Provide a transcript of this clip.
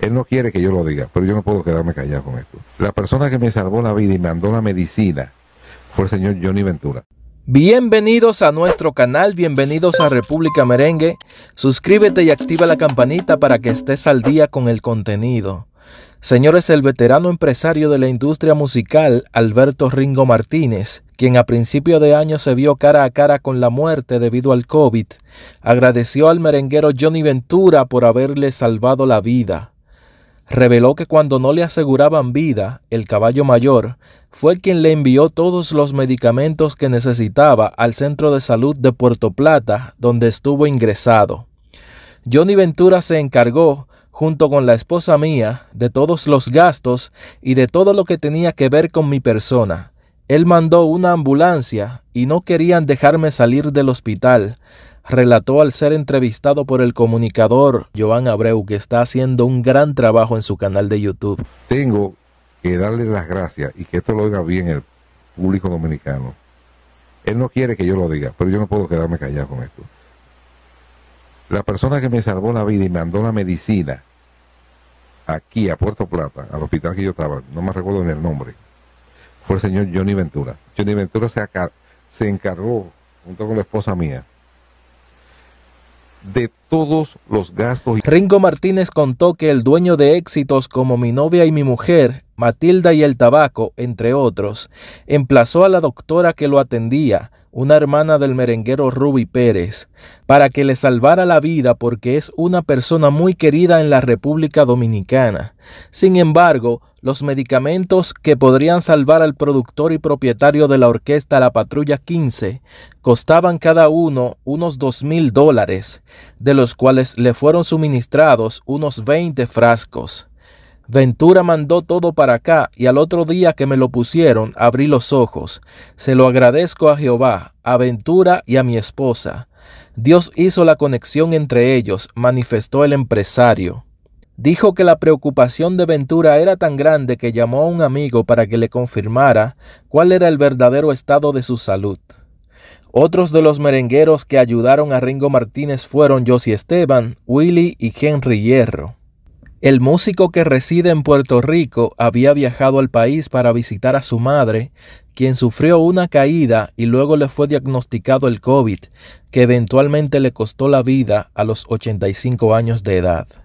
Él no quiere que yo lo diga, pero yo no puedo quedarme callado con esto. La persona que me salvó la vida y mandó la medicina fue el señor Johnny Ventura. Bienvenidos a nuestro canal, bienvenidos a República Merengue. Suscríbete y activa la campanita para que estés al día con el contenido. Señores, el veterano empresario de la industria musical, Alberto Ringo Martínez, quien a principio de año se vio cara a cara con la muerte debido al COVID, agradeció al merenguero Johnny Ventura por haberle salvado la vida reveló que cuando no le aseguraban vida, el caballo mayor fue quien le envió todos los medicamentos que necesitaba al centro de salud de Puerto Plata, donde estuvo ingresado. Johnny Ventura se encargó, junto con la esposa mía, de todos los gastos y de todo lo que tenía que ver con mi persona. Él mandó una ambulancia y no querían dejarme salir del hospital, relató al ser entrevistado por el comunicador Joan Abreu, que está haciendo un gran trabajo en su canal de YouTube. Tengo que darle las gracias y que esto lo diga bien el público dominicano. Él no quiere que yo lo diga, pero yo no puedo quedarme callado con esto. La persona que me salvó la vida y mandó la medicina aquí a Puerto Plata, al hospital que yo estaba, no me recuerdo ni el nombre, fue el señor Johnny Ventura. Johnny Ventura se, se encargó, junto con la esposa mía, de todos los gastos. Ringo Martínez contó que el dueño de éxitos como Mi novia y mi mujer, Matilda y el tabaco, entre otros, emplazó a la doctora que lo atendía una hermana del merenguero Ruby Pérez, para que le salvara la vida porque es una persona muy querida en la República Dominicana. Sin embargo, los medicamentos que podrían salvar al productor y propietario de la orquesta La Patrulla 15 costaban cada uno unos dos mil dólares, de los cuales le fueron suministrados unos 20 frascos. Ventura mandó todo para acá y al otro día que me lo pusieron abrí los ojos. Se lo agradezco a Jehová, a Ventura y a mi esposa. Dios hizo la conexión entre ellos, manifestó el empresario. Dijo que la preocupación de Ventura era tan grande que llamó a un amigo para que le confirmara cuál era el verdadero estado de su salud. Otros de los merengueros que ayudaron a Ringo Martínez fueron Josie Esteban, Willy y Henry Hierro. El músico que reside en Puerto Rico había viajado al país para visitar a su madre, quien sufrió una caída y luego le fue diagnosticado el COVID, que eventualmente le costó la vida a los 85 años de edad.